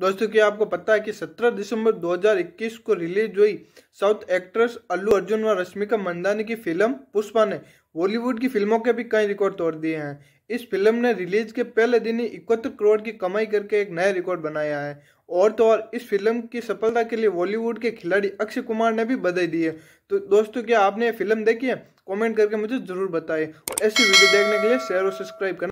दोस्तों क्या आपको पता है कि 17 दिसंबर 2021 को रिलीज हुई साउथ एक्ट्रेस अल्लू अर्जुन व रश्मिका मंदानी की फिल्म पुष्पा ने बॉलीवुड की फिल्मों के भी कई रिकॉर्ड तोड़ दिए हैं इस फिल्म ने रिलीज के पहले दिन ही इकहत्तर करोड़ की कमाई करके एक नया रिकॉर्ड बनाया है और तो और इस फिल्म की सफलता के लिए बॉलीवुड के खिलाड़ी अक्षय कुमार ने भी बधाई दी है तो दोस्तों क्या आपने ये फिल्म देखी है कॉमेंट करके मुझे ज़रूर बताइए और ऐसी वीडियो देखने के लिए शेयर और सब्सक्राइब करना